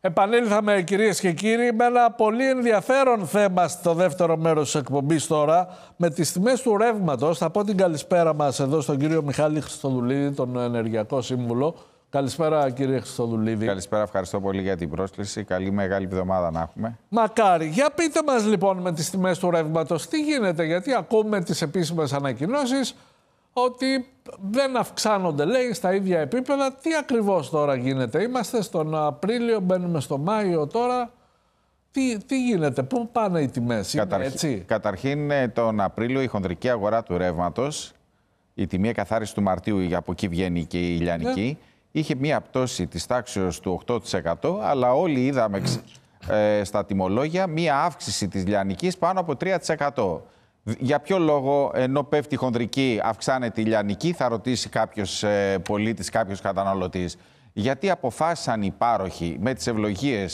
Επανήλθαμε κυρίες και κύριοι με ένα πολύ ενδιαφέρον θέμα στο δεύτερο μέρος της εκπομπής τώρα. Με τις τιμές του ρεύματος, θα πω την καλησπέρα μας εδώ στον κύριο Μιχάλη Χριστοδουλίδη, τον Ενεργειακό Σύμβουλο. Καλησπέρα κύριε Χριστοδουλίδη. Καλησπέρα, ευχαριστώ πολύ για την πρόσκληση. Καλή μεγάλη εβδομάδα να έχουμε. Μακάρι. Για πείτε μας λοιπόν με τις τιμές του ρεύματος, τι γίνεται, γιατί ακούμε τις επίσημες ανακοινώσεις, ότι δεν αυξάνονται, λέει, στα ίδια επίπεδα. Τι ακριβώς τώρα γίνεται. Είμαστε στον Απρίλιο, μπαίνουμε στο Μάιο τώρα. Τι, γίνεται, πού πάνε οι τιμές, Καταρχήν ε, τον Απρίλιο η χονδρική αγορά του ρεύματος, η τιμή εκαθάριση του Μαρτίου, από εκεί βγαίνει και η Ιλιανική, ναι. είχε μία πτώση της τάξεως του 8%, αλλά όλοι είδαμε ε, στα τιμολόγια μία αύξηση της Λιανικής πάνω από 3%. Για ποιο λόγο, ενώ πέφτει η χονδρική, αυξάνεται η λιανική, θα ρωτήσει κάποιος ε, πολίτης, κάποιος καταναλωτής. Γιατί αποφάσισαν οι πάροχοι με τις ευλογίες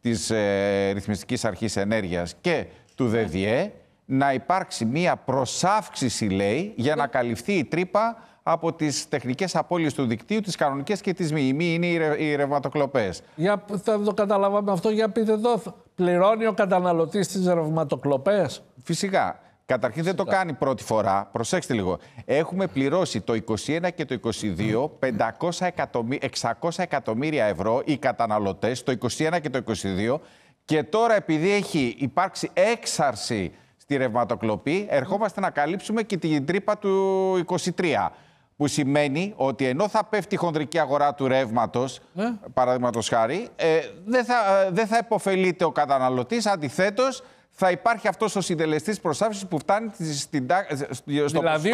της ε, Ρυθμιστικής Αρχής Ενέργειας και του ΔΔΕ να υπάρξει μία προσάυξηση, λέει, για να καλυφθεί η τρύπα από τις τεχνικές απώλειες του δικτύου, τις κανονικές και τις μη. Οι μη είναι οι, ρευματοκλοπές. Για, θα το καταλάβαμε αυτό. Για πείτε εδώ, πληρώνει ο καταναλωτής τις ρευματοκλοπές. Φυσικά. Καταρχήν δεν το κάνει πρώτη φορά. Προσέξτε λίγο. Έχουμε πληρώσει το 21 και το 22 600 εκατομμύρια ευρώ οι καταναλωτές το 21 και το 22 και τώρα επειδή έχει υπάρξει έξαρση στη ρευματοκλοπή ερχόμαστε να καλύψουμε και την τρύπα του 23. Που σημαίνει ότι ενώ θα πέφτει η χονδρική αγορά του ρεύματος, ε? παραδείγματος χάρη, ε, δεν θα, ε, δεν θα υποφελείται ο καταναλωτής. Αντιθέτως, θα υπάρχει αυτός ο συντελεστής προσάφησης που φτάνει στην, ε, στο δηλαδή,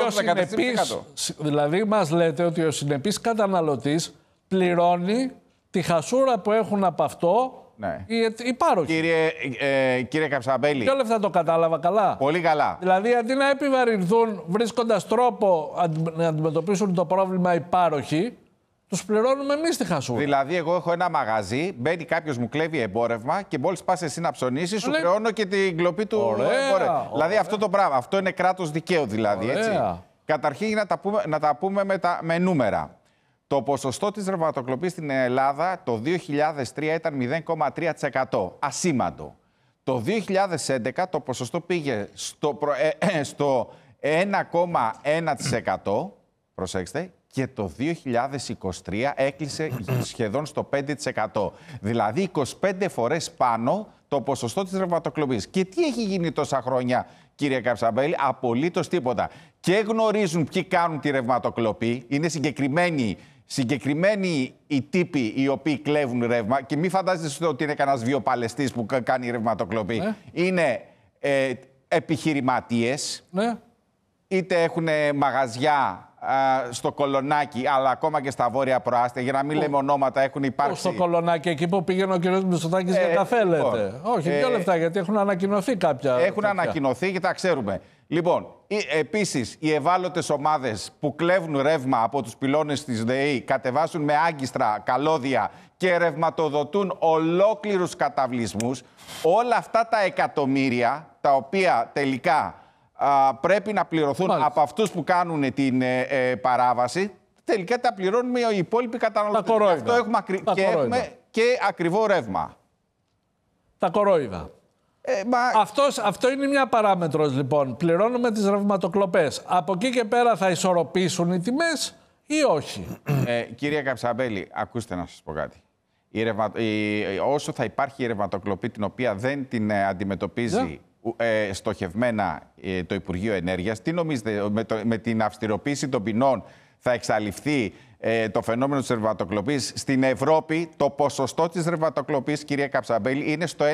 δηλαδή, μας λέτε ότι ο συνεπής καταναλωτής πληρώνει τη χασούρα που έχουν από αυτό ναι. οι, πάροχοι. Κύριε, ε, κύριε Καψαμπέλη. Και όλα αυτά το κατάλαβα καλά. Πολύ καλά. Δηλαδή, αντί να επιβαρυνθούν βρίσκοντας τρόπο να αντιμετωπίσουν το πρόβλημα οι πάροχοι, τους πληρώνουμε εμείς τη χασούρα. Δηλαδή, εγώ έχω ένα μαγαζί, μπαίνει κάποιος, μου κλέβει εμπόρευμα και μόλις πας εσύ να ψωνίσεις, σου πληρώνω και την κλοπή του εμπόρευμα. Δηλαδή, αυτό το πράγμα. Αυτό είναι κράτος δικαίου, δηλαδή. Έτσι. Καταρχήν, να τα πούμε, να τα πούμε με, τα, με νούμερα. Το ποσοστό της ρευματοκλοπής στην Ελλάδα το 2003 ήταν 0,3%. Ασήμαντο. Το 2011 το ποσοστό πήγε στο, ε, ε, στο 1,1%. Προσέξτε και το 2023 έκλεισε σχεδόν στο 5%. Δηλαδή 25 φορές πάνω το ποσοστό της ρευματοκλοπής. Και τι έχει γίνει τόσα χρόνια, κύριε Καψαμπέλη, απολύτως τίποτα. Και γνωρίζουν ποιοι κάνουν τη ρευματοκλοπή, είναι συγκεκριμένοι Συγκεκριμένοι οι τύποι οι οποίοι κλέβουν ρεύμα, και μην φαντάζεστε ότι είναι κανένας βιοπαλαιστής που κάνει ρευματοκλοπή, ναι. είναι ε, επιχειρηματίες, ναι. είτε έχουν μαγαζιά στο Κολονάκι, αλλά ακόμα και στα βόρεια προάστια, για να μην λέμε ονόματα, έχουν υπάρξει. Στο Κολονάκι, εκεί που πήγαινε ο κ. Μητσοτάκης, ε, τα θέλετε. Λοιπόν, Όχι, ε, δύο λεπτά, γιατί έχουν ανακοινωθεί κάποια. Έχουν ανακοινωθεί και τα ξέρουμε. Λοιπόν, επίσης οι ευάλωτες ομάδες που κλέβουν ρεύμα από τους πυλώνες της ΔΕΗ, κατεβάσουν με άγκιστρα καλώδια και ρευματοδοτούν ολόκληρους καταβλισμούς. Όλα αυτά τα εκατομμύρια, τα οποία τελικά α, πρέπει να πληρωθούν από αυτούς που κάνουν την ε, ε, παράβαση. Τελικά τα πληρώνουμε οι υπόλοιποι καταναλωτές. Τα Αυτό έχουμε, και έχουμε και ακριβό ρεύμα. Τα κορόιδα. Ε, μα... Αυτός, αυτό είναι μια παράμετρος λοιπόν. Πληρώνουμε τις ρευματοκλοπές. Από εκεί και πέρα θα ισορροπήσουν οι τιμές ή όχι. Ε, κυρία Καψαμπέλη, ακούστε να σας πω κάτι. Η η... Όσο θα υπάρχει η ρευματοκλοπή την οποία δεν την αντιμετωπίζει ναι ε, στοχευμένα ε, το Υπουργείο Ενέργειας. Τι νομίζετε, με, με την αυστηροποίηση των ποινών θα εξαλειφθεί ε, το φαινόμενο της ρευματοκλοπής. Στην Ευρώπη το ποσοστό της ρευματοκλοπής, κυρία Καψαμπέλη, είναι στο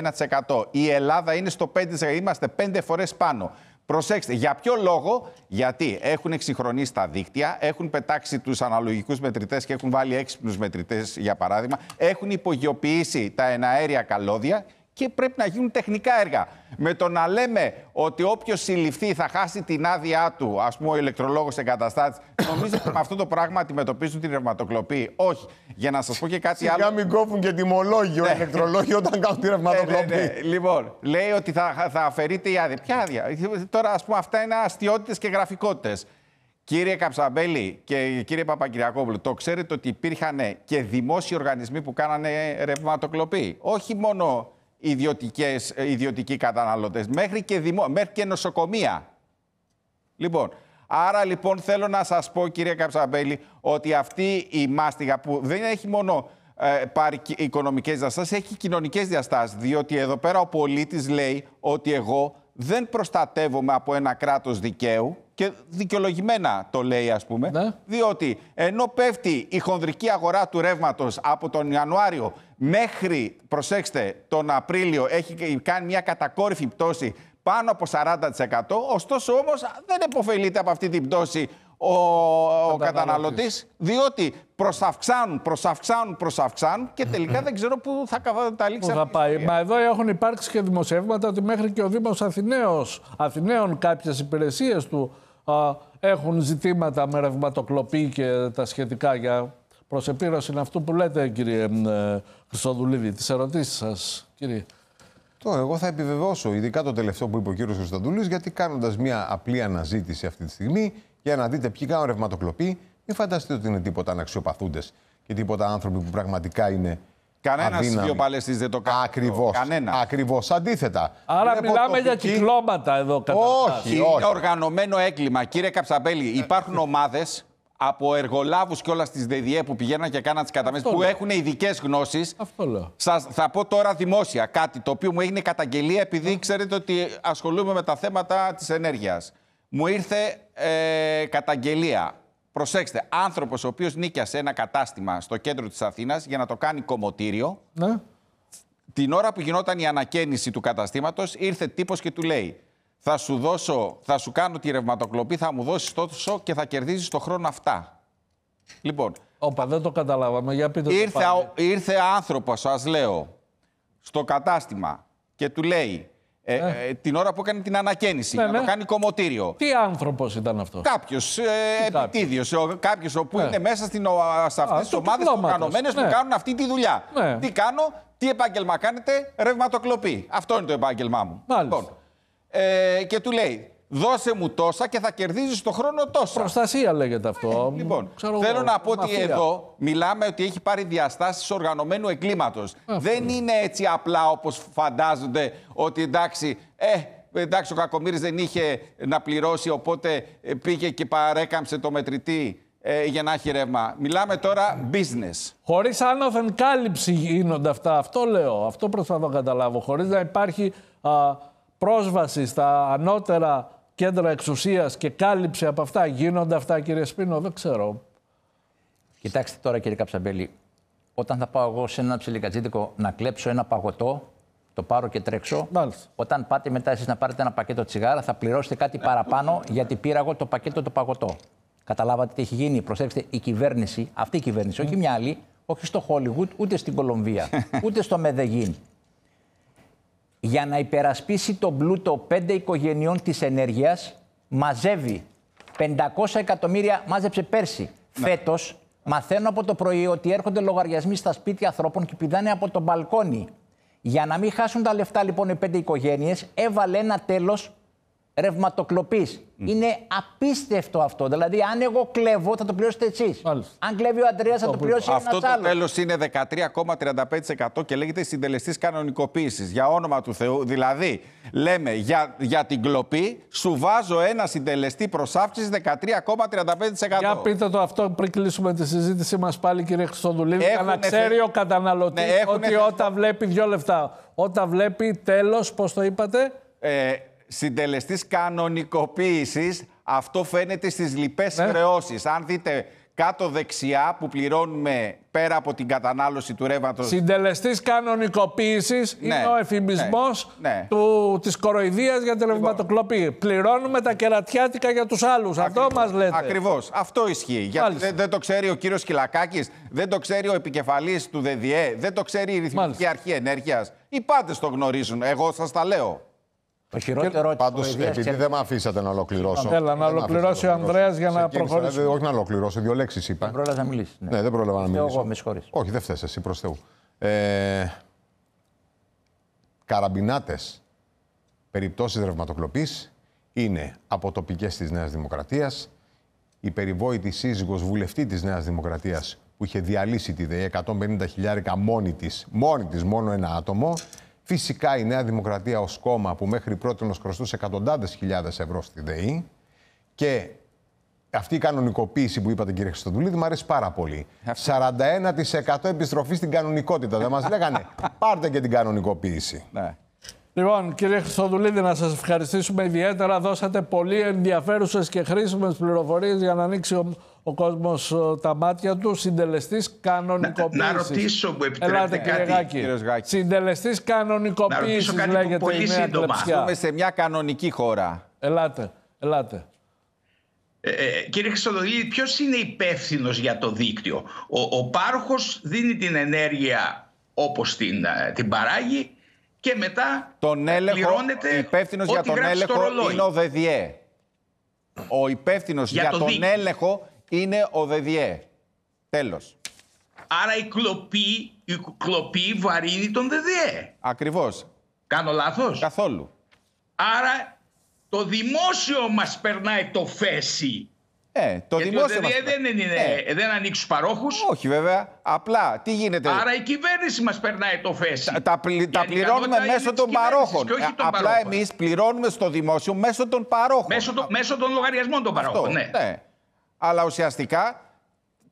1%. Η Ελλάδα είναι στο 5%. Είμαστε πέντε φορές πάνω. Προσέξτε, για ποιο λόγο, γιατί έχουν εξυγχρονίσει τα δίκτυα, έχουν πετάξει τους αναλογικούς μετρητές και έχουν βάλει έξυπνους μετρητές, για παράδειγμα, έχουν υπογειοποιήσει τα εναέρια καλώδια και πρέπει να γίνουν τεχνικά έργα. Με το να λέμε ότι όποιος συλληφθεί θα χάσει την άδειά του, ας πούμε, ο ηλεκτρολόγος εγκαταστάτης, νομίζω ότι με αυτό το πράγμα αντιμετωπίζουν την ρευματοκλοπή. Όχι. Για να σας πω και κάτι άλλο. Για μην κόβουν και τιμολόγιο οι ναι. ηλεκτρολόγοι όταν κάνουν τη ναι, ναι, ρευματοκλοπή. Λοιπόν, λέει ότι θα, αφαιρείται η άδεια. Ποια άδεια. Τώρα, ας πούμε, αυτά είναι αστείωτε και γραφικότητες. Κύριε Καψαμπέλη και κύριε Παπακυριακόπουλο, το ξέρετε ότι υπήρχαν και δημόσιοι οργανισμοί που κάνανε ρευματοκλοπή. Όχι μόνο ιδιωτικές, ε, ιδιωτικοί καταναλωτές, μέχρι και, δημο, μέχρι και νοσοκομεία. Λοιπόν, άρα λοιπόν θέλω να σας πω κύριε Καψαμπέλη ότι αυτή η μάστιγα που δεν έχει μόνο ε, πάρει οικονομικές διαστάσεις, έχει κοινωνικές διαστάσεις, διότι εδώ πέρα ο πολίτης λέει ότι εγώ δεν προστατεύομαι από ένα κράτος δικαίου και δικαιολογημένα το λέει ας πούμε, ναι. διότι ενώ πέφτει η χονδρική αγορά του ρεύματος από τον Ιανουάριο μέχρι, προσέξτε, τον Απρίλιο έχει κάνει μια κατακόρυφη πτώση πάνω από 40%, ωστόσο όμως δεν επωφελείται από αυτή την πτώση ο, ο καταναλωτή, διότι προσαυξάνουν, προσαυξάνουν, προσαυξάνουν και τελικά δεν ξέρω πού θα καταλήξει αυτή θα πάει. Μα εδώ έχουν υπάρξει και δημοσιεύματα ότι μέχρι και ο Δήμος Αθηναίων κάποιες υπηρεσίες του α, έχουν ζητήματα με ρευματοκλοπή και τα σχετικά για προσεπίρωση επίρρωση αυτού που λέτε, κύριε ε, Χρυσοδουλίδη Τις ερωτήσεις σας, κύριε. τώρα εγώ θα επιβεβαιώσω, ειδικά το τελευταίο που είπε ο κύριος Χρυστοδουλής, γιατί κάνοντας μια απλή αναζήτηση αυτή τη στιγμή, για να δείτε ποιοι κάνουν ρευματοκλοπή. Μην φανταστείτε ότι είναι τίποτα αναξιοπαθούντες και τίποτα άνθρωποι που πραγματικά είναι. Κανένας βιοπαλαιστή δεν το κάνει. Ακριβώ. Ακριβώς. Αντίθετα. Άρα μιλάμε για κυκλώματα εδώ κατά Όχι, όχι. Είναι οργανωμένο έγκλημα. Κύριε Καψαμπέλη, υπάρχουν ομάδες από εργολάβους και όλα στις ΔΕΔΙΕ που πηγαίναν και κάναν τι καταμέσει, που έχουν ειδικές γνώσεις. Αυτό λέω. Σας, θα πω τώρα δημόσια κάτι το οποίο μου έγινε καταγγελία, επειδή ξέρετε ότι ασχολούμαι με τα θέματα της ενέργειας. Μου ήρθε ε, καταγγελία. Προσέξτε, άνθρωπος ο οποίος νίκιασε ένα κατάστημα στο κέντρο της Αθήνας για να το κάνει κομμωτήριο. Ναι. Την ώρα που γινόταν η ανακαίνιση του καταστήματος, ήρθε τύπος και του λέει: Θα σου δώσω, θα σου κάνω τη ρευματοκλοπή, θα μου δώσεις τόσο και θα κερδίζεις το χρόνο αυτά. Λοιπόν. Όπα, δεν το καταλάβαμε. Για πείτε ήρθε, το ήρθε άνθρωπος, σας λέω, στο κατάστημα και του λέει: ε, ε. ε, την ώρα που έκανε την ανακαίνιση ναι, να το ναι. κάνει κομμωτήριο. Τι άνθρωπος ήταν αυτός. Κάποιος ε, επιτίδιο, κάποιο που ναι. είναι μέσα στην, σε αυτέ τι ομάδε οργανωμένε που κάνουν αυτή τη δουλειά. Τι κάνω, τι επάγγελμα κάνετε, ρευματοκλοπή. Αυτό είναι το επάγγελμά μου. Λοιπόν, και του λέει, δώσε μου τόσα και θα κερδίζεις το χρόνο τόσα. Προστασία λέγεται αυτό. Ε, λοιπόν, Ξέρω θέλω να πω ότι εδώ μιλάμε ότι έχει πάρει διαστάσεις οργανωμένου εγκλήματο. Δεν είναι έτσι απλά όπως φαντάζονται ότι εντάξει, ε, εντάξει, ο Κακομήρη δεν είχε να πληρώσει, οπότε ε, πήγε και παρέκαμψε το μετρητή ε, για να έχει ρεύμα. Μιλάμε τώρα business. Χωρίς άνωθεν κάλυψη γίνονται αυτά. Αυτό λέω. Αυτό προσπαθώ να καταλάβω. Χωρίς να υπάρχει πρόσβαση στα ανώτερα κέντρα εξουσίας και κάλυψε από αυτά. Γίνονται αυτά κύριε Σπίνο, δεν ξέρω. Κοιτάξτε τώρα κύριε Καψαμπέλη, όταν θα πάω εγώ σε ένα ψιλικατζίτικο να κλέψω ένα παγωτό, το πάρω και τρέξω. Μάλιστα. Όταν πάτε μετά εσείς να πάρετε ένα πακέτο τσιγάρα, θα πληρώσετε κάτι παραπάνω γιατί πήρα εγώ το πακέτο το παγωτό. Καταλάβατε τι έχει γίνει. Προσέξτε, η κυβέρνηση, αυτή η κυβέρνηση, όχι μια άλλη, όχι στο Χόλιγουτ, ούτε στην Κολομβία, ούτε στο Μεδεγίν για να υπερασπίσει τον πλούτο πέντε οικογενειών της ενέργειας μαζεύει 500 εκατομμύρια, μάζεψε πέρσι. Ναι. Φέτος μαθαίνω από το πρωί ότι έρχονται λογαριασμοί στα σπίτια ανθρώπων και πηδάνε από τον μπαλκόνι. Για να μην χάσουν τα λεφτά λοιπόν οι πέντε οικογένειες έβαλε ένα τέλος ρευματοκλοπής Mm. Είναι απίστευτο αυτό. Δηλαδή, αν εγώ κλέβω, θα το πληρώσετε εσείς. Αν κλέβει ο Αντρέας, θα το πληρώσει ένας άλλο. Αυτό το τέλος είναι 13,35% και λέγεται συντελεστής κανονικοποίησης. Για όνομα του Θεού. Δηλαδή, λέμε για, για την κλοπή, σου βάζω ένα συντελεστή προσάυξη 13,35%. Για πείτε το αυτό πριν κλείσουμε τη συζήτησή μας πάλι, κύριε Χρυστοδουλίδη. Να ξέρει ο καταναλωτής ναι, ότι όταν βλέπει δύο λεφτά, όταν βλέπει τέλος, πώς το είπατε. Ε, συντελεστής κανονικοποίησης Αυτό φαίνεται στις λοιπές χρεώσει. Ναι. χρεώσεις. Αν δείτε κάτω δεξιά που πληρώνουμε πέρα από την κατανάλωση του ρεύματος. Συντελεστής κανονικοποίησης ναι. είναι ο εφημισμός ναι. ναι. του, της κοροϊδίας για τη ρευματοκλοπή. Λοιπόν. Πληρώνουμε τα κερατιάτικα για τους άλλους. Αυτό μας λέτε. Ακριβώς, Αυτό ισχύει. δεν, το ξέρει ο κύριος Κυλακάκης, δεν το ξέρει ο επικεφαλής του ΔΔΕ, δεν το ξέρει η Ρυθμική Αρχή ενέργειας. Οι πάντες το γνωρίζουν. Εγώ σας τα λέω. Το χειρότερο Πάντω, επειδή δεν με αφήσατε να ολοκληρώσω. Έλα, να ολοκληρώσει ο Ανδρέας για να προχωρήσει. όχι να ολοκληρώσω, δύο λέξεις είπα. Δεν πρόλαβα να μιλήσεις. Ναι. ναι. δεν πρόλαβα να μιλήσω. Εγώ, με συγχωρείς. Όχι, δεν φταίει εσύ προς Θεού. Ε, Καραμπινάτες περιπτώσεις ρευματοκλοπής είναι από τοπικέ της Νέας Δημοκρατίας. Η περιβόητη σύζυγος βουλευτή της Νέας Δημοκρατίας που είχε διαλύσει τη ΔΕΗ 150 χιλιάρικα μόνη της, μόνο ένα άτομο. Φυσικά η Νέα Δημοκρατία ως κόμμα που μέχρι πρώτη μας χρωστούσε εκατοντάδες χιλιάδες ευρώ στη ΔΕΗ και αυτή η κανονικοποίηση που είπατε, κύριε Χριστοδουλίδη μου αρέσει πάρα πολύ. 41% επιστροφή στην κανονικότητα. Δεν μας λέγανε. Πάρτε και την κανονικοποίηση. Ναι. Λοιπόν, κύριε Χρυστοδουλίδη, να σας ευχαριστήσουμε ιδιαίτερα. Δώσατε πολύ ενδιαφέρουσες και χρήσιμες πληροφορίες για να ανοίξει ο, ο κόσμος τα μάτια του. Συντελεστής κανονικοποίησης. Να, να ρωτήσω που επιτρέπετε κάτι. Κύριε Γάκη. Συντελεστής κανονικοποίησης λέγεται πολύ η νέα σύντομα. Ζούμε σε μια κανονική χώρα. Ελάτε, ελάτε. Ε, ε, κύριε Χρυστοδουλίδη, ποιος είναι υπεύθυνος για το δίκτυο. Ο, ο δίνει την ενέργεια όπως ε, την παράγει και μετά τον έλεγχο, πληρώνεται για τον έλεγχο είναι ο ΔΕΔΙΕ. Ο υπεύθυνος για, τον έλεγχο είναι ο ΔΕΔΙΕ. Τέλος. Άρα η κλοπή, η κλοπή βαρύνει τον ΔΕΔΙΕ. Ακριβώς. Κάνω λάθος. Καθόλου. Άρα το δημόσιο μας περνάει το φέση ε, το Γιατί δημόσιο. Δεν, ε, είναι, ε. ε δεν ανοίξεις παρόχους. Όχι, βέβαια. Απλά τι γίνεται. Άρα η κυβέρνηση μας περνάει το φέση. Τα, τα πληρώνουμε μέσω των παρόχων. Ε, απλά εμείς πληρώνουμε στο δημόσιο μέσω των παρόχων. Μέσω, των λογαριασμών των παρόχων. Ναι. ναι. Αλλά ουσιαστικά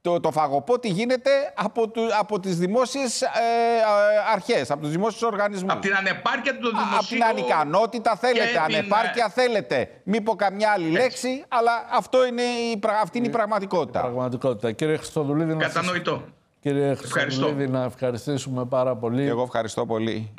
το, το φαγοπότι γίνεται από, του, από τις δημόσιες ε, ε, αρχές, από τους δημόσιους οργανισμούς. Από την ανεπάρκεια του δημοσίου... Από την ανικανότητα θέλετε, ανεπάρκεια ε, θέλετε. Μην πω καμιά άλλη λέξη, αλλά αυτό είναι η, αυτή είναι η πραγματικότητα. Η πραγματικότητα. Κύριε Χρυστοδουλίδη... Κατανοητό. Σας... Κύριε Χρυστοδουλίδη, να ευχαριστήσουμε πάρα πολύ. εγώ ευχαριστώ πολύ.